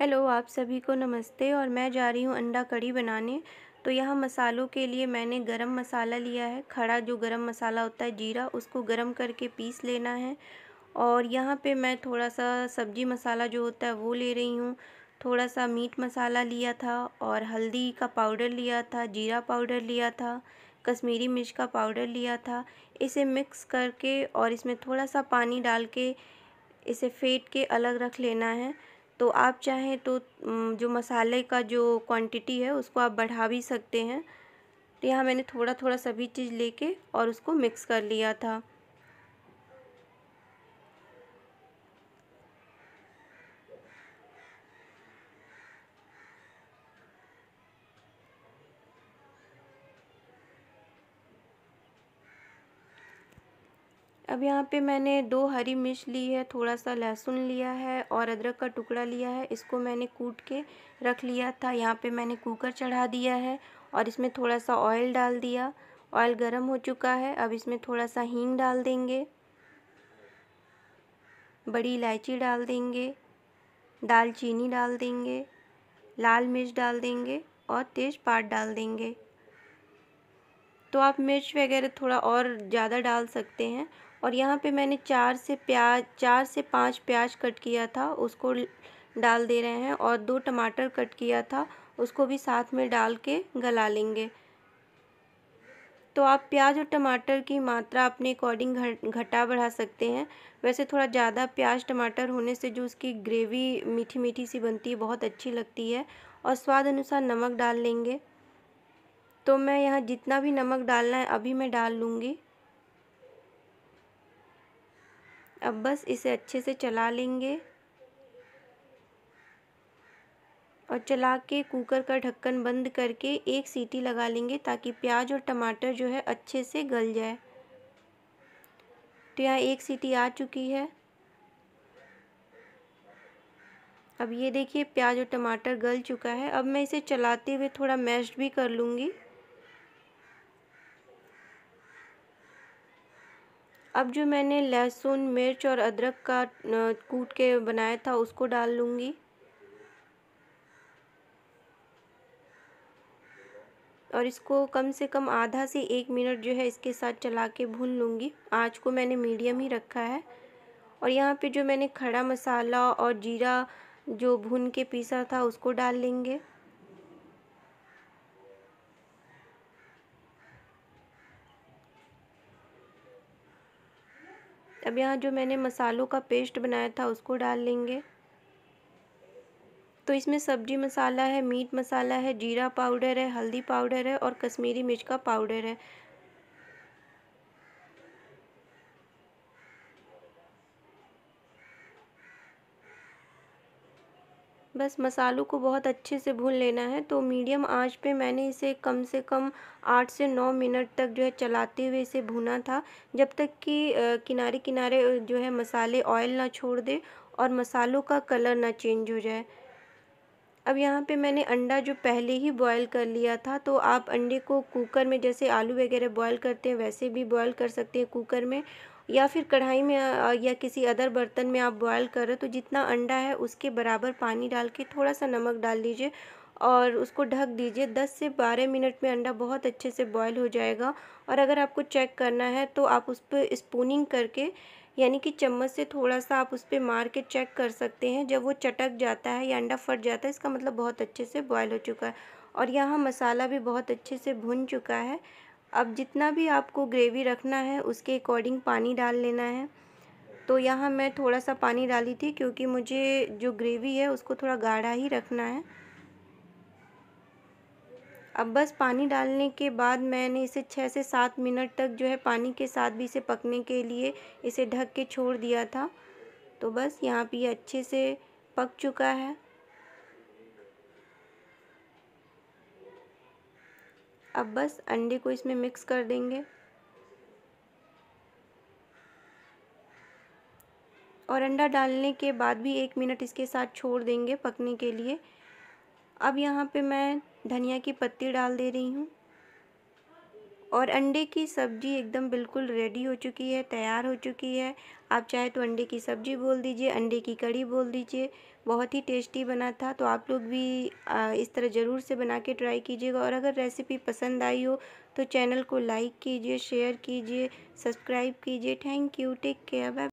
hello आप सभी को नमस्ते और मैं जा रही हूँ अंडा कड़ी बनाने तो यहाँ मसालों के लिए मैंने गरम मसाला लिया है खड़ा जो गरम मसाला होता है जीरा उसको गरम करके पीस लेना है और यहाँ पे मैं थोड़ा सा सब्जी मसाला जो होता है वो ले रही हूँ थोड़ा सा मीट मसाला लिया था और हल्दी का पाउडर लिया था जीरा पाउडर लिया था कश्मीरी मिर्च का पाउडर लिया था इसे मिक्स करके और इसमें थोड़ा सा पानी डाल के इसे फेंट के अलग रख लेना है तो आप चाहें तो जो मसाले का जो क्वांटिटी है उसको आप बढ़ा भी सकते हैं तो यहाँ मैंने थोड़ा थोड़ा सभी चीज़ लेके और उसको मिक्स कर लिया था अब यहाँ पे मैंने दो हरी मिर्च ली है थोड़ा सा लहसुन लिया है और अदरक का टुकड़ा लिया है इसको मैंने कूट के रख लिया था यहाँ पे मैंने कुकर चढ़ा दिया है और इसमें थोड़ा सा ऑयल डाल दिया ऑयल गर्म हो चुका है अब इसमें थोड़ा सा हींग डाल देंगे बड़ी इलायची डाल देंगे दालचीनी डाल देंगे लाल मिर्च डाल देंगे और तेज़पात डाल देंगे तो आप मिर्च वगैरह थोड़ा और ज़्यादा डाल सकते हैं और यहाँ पे मैंने चार से प्याज चार से पाँच प्याज कट किया था उसको डाल दे रहे हैं और दो टमाटर कट किया था उसको भी साथ में डाल के गला लेंगे तो आप प्याज और टमाटर की मात्रा अपने अकॉर्डिंग घटा बढ़ा सकते हैं वैसे थोड़ा ज़्यादा प्याज टमाटर होने से जो उसकी ग्रेवी मीठी मीठी सी बनती है बहुत अच्छी लगती है और स्वाद अनुसार नमक डाल लेंगे तो मैं यहाँ जितना भी नमक डालना है अभी मैं डाल लूँगी अब बस इसे अच्छे से चला लेंगे और चला के कुकर का ढक्कन बंद करके एक सीटी लगा लेंगे ताकि प्याज और टमाटर जो है अच्छे से गल जाए तो यहाँ एक सीटी आ चुकी है अब ये देखिए प्याज और टमाटर गल चुका है अब मैं इसे चलाते हुए थोड़ा मैश भी कर लूँगी अब जो मैंने लहसुन मिर्च और अदरक का कूट के बनाया था उसको डाल लूँगी और इसको कम से कम आधा से एक मिनट जो है इसके साथ चला के भून लूँगी आँच को मैंने मीडियम ही रखा है और यहाँ पे जो मैंने खड़ा मसाला और जीरा जो भून के पीसा था उसको डाल लेंगे अब यहाँ जो मैंने मसालों का पेस्ट बनाया था उसको डाल लेंगे तो इसमें सब्जी मसाला है मीट मसाला है जीरा पाउडर है हल्दी पाउडर है और कश्मीरी मिर्च का पाउडर है बस मसालों को बहुत अच्छे से भून लेना है तो मीडियम आंच पे मैंने इसे कम से कम आठ से नौ मिनट तक जो है चलाते हुए इसे भुना था जब तक कि किनारे किनारे जो है मसाले ऑयल ना छोड़ दे और मसालों का कलर ना चेंज हो जाए अब यहाँ पे मैंने अंडा जो पहले ही बॉयल कर लिया था तो आप अंडे को कुकर में जैसे आलू वगैरह बॉयल करते हैं वैसे भी बॉयल कर सकते हैं कुकर में या फिर कढ़ाई में या किसी अदर बर्तन में आप बॉयल कर रहे हो तो जितना अंडा है उसके बराबर पानी डाल के थोड़ा सा नमक डाल दीजिए और उसको ढक दीजिए 10 से 12 मिनट में अंडा बहुत अच्छे से बॉयल हो जाएगा और अगर आपको चेक करना है तो आप उस पर स्पूनिंग करके यानी कि चम्मच से थोड़ा सा आप उस पर मार के चेक कर सकते हैं जब वो चटक जाता है या अंडा फट जाता है इसका मतलब बहुत अच्छे से बॉयल हो चुका है और यहाँ मसाला भी बहुत अच्छे से भुन चुका है अब जितना भी आपको ग्रेवी रखना है उसके अकॉर्डिंग पानी डाल लेना है तो यहाँ मैं थोड़ा सा पानी डाली थी क्योंकि मुझे जो ग्रेवी है उसको थोड़ा गाढ़ा ही रखना है अब बस पानी डालने के बाद मैंने इसे छः से सात मिनट तक जो है पानी के साथ भी इसे पकने के लिए इसे ढक के छोड़ दिया था तो बस यहाँ पर अच्छे से पक चुका है अब बस अंडे को इसमें मिक्स कर देंगे और अंडा डालने के बाद भी एक मिनट इसके साथ छोड़ देंगे पकने के लिए अब यहाँ पे मैं धनिया की पत्ती डाल दे रही हूँ और अंडे की सब्ज़ी एकदम बिल्कुल रेडी हो चुकी है तैयार हो चुकी है आप चाहे तो अंडे की सब्ज़ी बोल दीजिए अंडे की कड़ी बोल दीजिए बहुत ही टेस्टी बना था तो आप लोग भी इस तरह ज़रूर से बना के ट्राई कीजिएगा और अगर रेसिपी पसंद आई हो तो चैनल को लाइक कीजिए शेयर कीजिए सब्सक्राइब कीजिए thank you take care bye